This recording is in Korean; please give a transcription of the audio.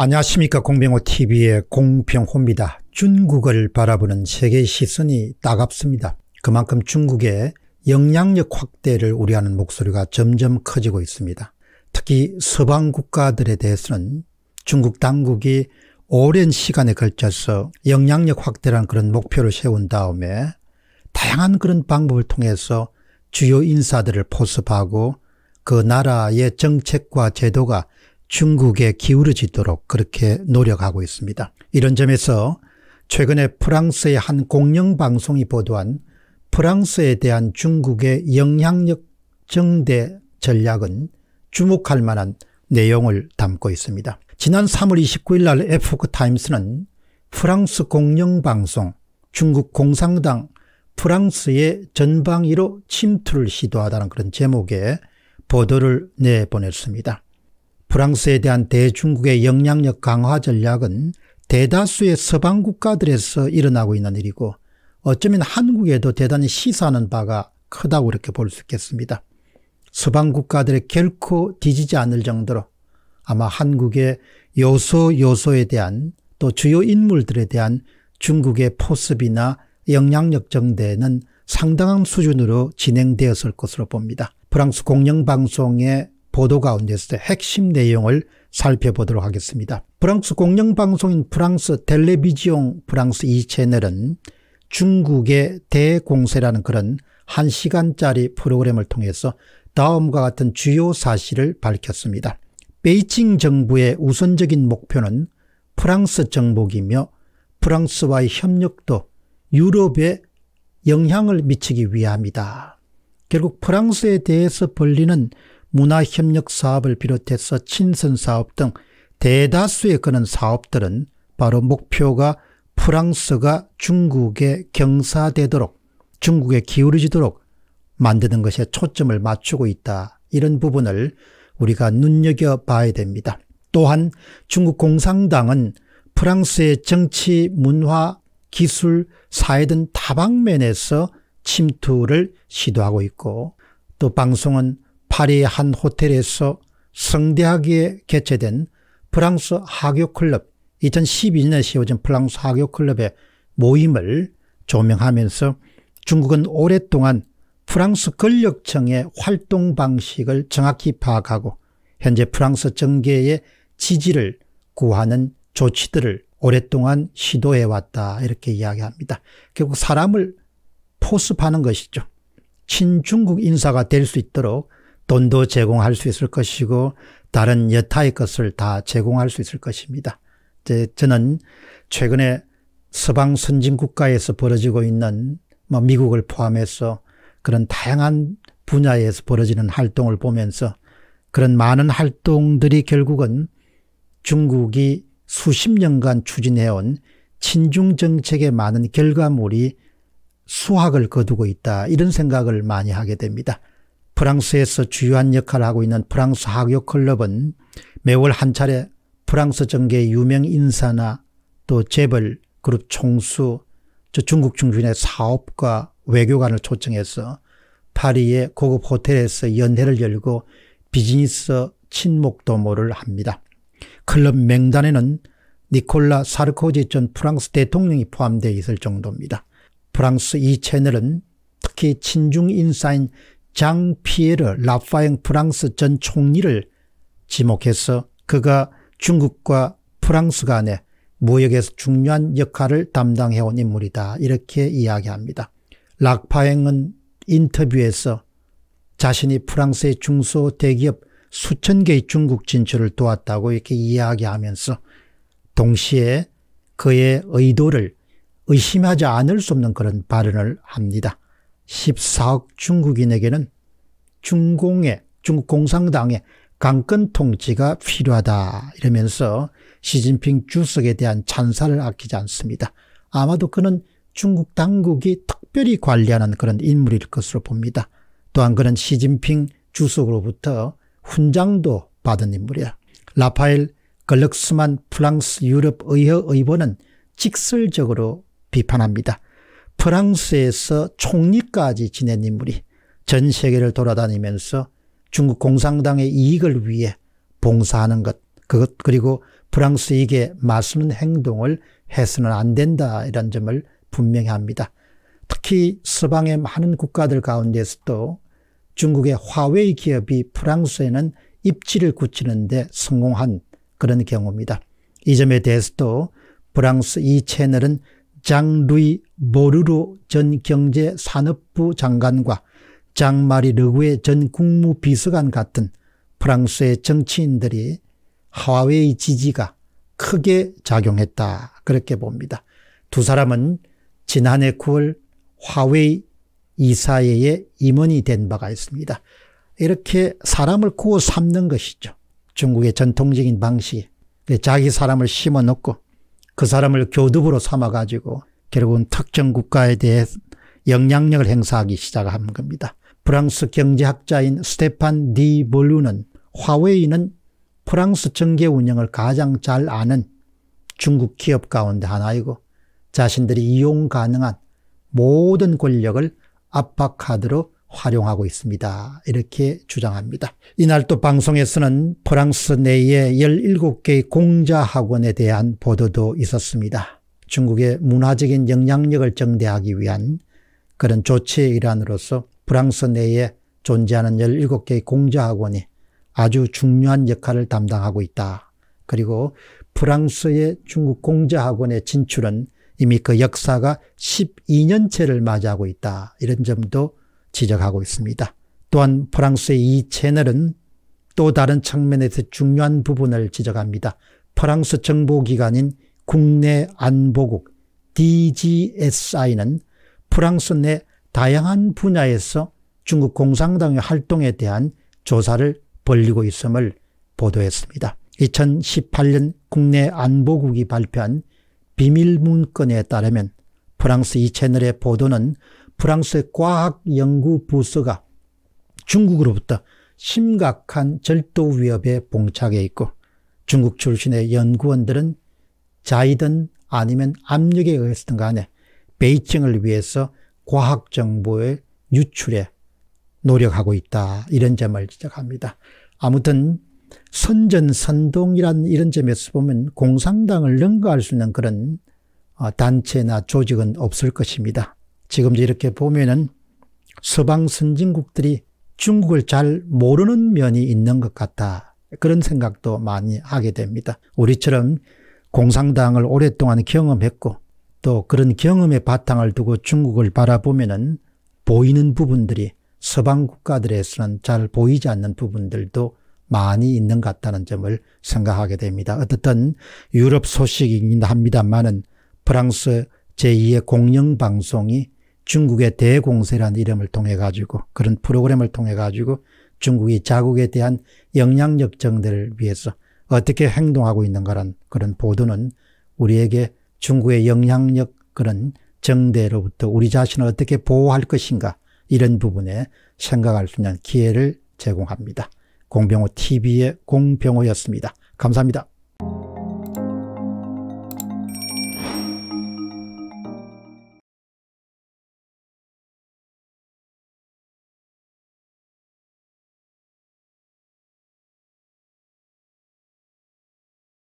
안녕하십니까 공병호TV의 공병호입니다. 중국을 바라보는 세계 시선이 따갑습니다. 그만큼 중국의 영향력 확대를 우려하는 목소리가 점점 커지고 있습니다. 특히 서방 국가들에 대해서는 중국 당국이 오랜 시간에 걸쳐서 영향력 확대란 그런 목표를 세운 다음에 다양한 그런 방법을 통해서 주요 인사들을 포섭하고 그 나라의 정책과 제도가 중국에 기울어지도록 그렇게 노력하고 있습니다. 이런 점에서 최근에 프랑스의 한 공영방송이 보도한 프랑스에 대한 중국의 영향력 증대 전략은 주목할 만한 내용을 담고 있습니다. 지난 3월 29일 날에프크타임스는 프랑스 공영방송 중국 공산당 프랑스의 전방위로 침투를 시도하다는 그런 제목의 보도를 내보냈습니다. 프랑스에 대한 대중국의 영향력 강화 전략은 대다수의 서방 국가들에서 일어나고 있는 일이고 어쩌면 한국에도 대단히 시사하는 바가 크다고 이렇게 볼 수 있겠습니다. 서방 국가들의 결코 뒤지지 않을 정도로 아마 한국의 요소 요소에 대한 또 주요 인물들에 대한 중국의 포섭이나 영향력 정대는 상당한 수준으로 진행되었을 것으로 봅니다. 프랑스 공영방송의 보도 가운데서 핵심 내용을 살펴보도록 하겠습니다. 프랑스 공영방송인 프랑스 텔레비지용 프랑스 이 채널은 중국의 대공세라는 그런 1시간짜리 프로그램을 통해서 다음과 같은 주요 사실을 밝혔습니다. 베이징 정부의 우선적인 목표는 프랑스 정복이며 프랑스와의 협력도 유럽에 영향을 미치기 위함이다. 결국 프랑스에 대해서 벌리는 문화협력 사업을 비롯해서 친선 사업 등 대다수의 그런 사업들은 바로 목표가 프랑스가 중국에 경사되도록 중국에 기울어지도록 만드는 것에 초점을 맞추고 있다. 이런 부분을 우리가 눈여겨봐야 됩니다. 또한 중국 공산당은 프랑스의 정치, 문화, 기술, 사회 등 다방면에서 침투를 시도하고 있고 또 방송은 파리의 한 호텔에서 성대하게 개최된 프랑스 하교클럽 2012년에 세워진 프랑스 하교클럽의 모임을 조명하면서 중국은 오랫동안 프랑스 권력청의 활동 방식을 정확히 파악하고 현재 프랑스 정계의 지지를 구하는 조치들을 오랫동안 시도해왔다 이렇게 이야기합니다. 결국 사람을 포섭하는 것이죠. 친중국 인사가 될 수 있도록 돈도 제공할 수 있을 것이고 다른 여타의 것을 다 제공할 수 있을 것입니다. 저는 최근에 서방 선진 국가에서 벌어지고 있는 뭐 미국을 포함해서 그런 다양한 분야에서 벌어지는 활동을 보면서 그런 많은 활동들이 결국은 중국이 수십 년간 추진해온 친중 정책의 많은 결과물이 수확을 거두고 있다 이런 생각을 많이 하게 됩니다. 프랑스에서 주요한 역할을 하고 있는 프랑스 학교 클럽은 매월 한 차례 프랑스 정계의 유명 인사나 또 재벌, 그룹 총수, 저 중국 중심의 사업과 외교관을 초청해서 파리의 고급 호텔에서 연회를 열고 비즈니스 친목 도모를 합니다. 클럽 명단에는 니콜라 사르코지 전 프랑스 대통령이 포함되어 있을 정도입니다. 프랑스 이 채널은 특히 친중 인사인 장피에르 라파영 프랑스 전 총리를 지목해서 그가 중국과 프랑스 간의 무역에서 중요한 역할을 담당해온 인물이다 이렇게 이야기합니다. 락파행은 인터뷰에서 자신이 프랑스의 중소 대기업 수천 개의 중국 진출을 도왔다고 이렇게 이야기하면서 동시에 그의 의도를 의심하지 않을 수 없는 그런 발언을 합니다. 14억 중국인에게는 중공의 중국 공산당의 강권 통치가 필요하다 이러면서 시진핑 주석에 대한 찬사를 아끼지 않습니다. 아마도 그는 중국 당국이 특별히 관리하는 그런 인물일 것으로 봅니다. 또한 그는 시진핑 주석으로부터 훈장도 받은 인물이야. 라파엘 글럭스만 프랑스 유럽의회 의원은 직설적으로 비판합니다. 프랑스에서 총리까지 지낸 인물이 전 세계를 돌아다니면서 중국 공산당의 이익을 위해 봉사하는 것, 그것, 그리고 프랑스에게 맞서는 행동을 해서는 안 된다, 이런 점을 분명히 합니다. 특히 서방의 많은 국가들 가운데서도 중국의 화웨이 기업이 프랑스에는 입지를 굳히는데 성공한 그런 경우입니다. 이 점에 대해서도 프랑스 이 채널은 장루이 모르루전 경제산업부 장관과 장마리 르구의 전 국무비서관 같은 프랑스의 정치인들이 하와웨이 지지가 크게 작용했다 그렇게 봅니다. 두 사람은 지난해 9월 화웨이 이사회의 임원이 된 바가 있습니다. 이렇게 사람을 구워 삼는 것이죠. 중국의 전통적인 방식에 자기 사람을 심어 놓고 그 사람을 교두부로 삼아가지고 결국은 특정 국가에 대해 영향력을 행사하기 시작한 겁니다. 프랑스 경제학자인 스테판 디 볼루는 화웨이는 프랑스 정계 운영을 가장 잘 아는 중국 기업 가운데 하나이고 자신들이 이용 가능한 모든 권력을 압박하도록 활용하고 있습니다. 이렇게 주장합니다. 이날 또 방송에서는 프랑스 내의 17개의 공자학원에 대한 보도도 있었습니다. 중국의 문화적인 영향력을 증대하기 위한 그런 조치의 일환으로서 프랑스 내에 존재하는 17개의 공자학원이 아주 중요한 역할을 담당하고 있다. 그리고 프랑스의 중국 공자학원의 진출은 이미 그 역사가 12년째를 맞이하고 있다. 이런 점도 지적하고 있습니다. 또한 프랑스의 이 채널은 또 다른 측면에서 중요한 부분을 지적합니다. 프랑스 정보기관인 국내 안보국 DGSI는 프랑스 내 다양한 분야에서 중국 공산당의 활동에 대한 조사를 벌리고 있음을 보도했습니다. 2018년 국내 안보국이 발표한 비밀 문건에 따르면 프랑스 이 채널의 보도는 프랑스의 과학연구부서가 중국으로부터 심각한 절도 위협에 봉착해 있고 중국 출신의 연구원들은 자이든 아니면 압력에 의해서든 간에 베이징을 위해서 과학정보의 유출에 노력하고 있다. 이런 점을 지적합니다. 아무튼 선전선동이란 이런 점에서 보면 공산당을 능가할 수 있는 그런 어, 단체나 조직은 없을 것입니다. 지금 이렇게 보면은 서방 선진국들이 중국을 잘 모르는 면이 있는 것 같다. 그런 생각도 많이 하게 됩니다. 우리처럼 공산당을 오랫동안 경험했고 또 그런 경험의 바탕을 두고 중국을 바라보면은 보이는 부분들이 서방 국가들에서는 잘 보이지 않는 부분들도 많이 있는 것 같다는 점을 생각하게 됩니다. 어떻든 유럽 소식이긴 합니다만은 프랑스 제2의 공영방송이 중국의 대공세라는 이름을 통해 가지고 그런 프로그램을 통해 가지고 중국이 자국에 대한 영향력 정대를 위해서 어떻게 행동하고 있는가란 그런 보도는 우리에게 중국의 영향력 그런 정대로부터 우리 자신을 어떻게 보호할 것인가 이런 부분에 생각할 수 있는 기회를 제공합니다. 공병호 TV의 공병호였습니다. 감사합니다.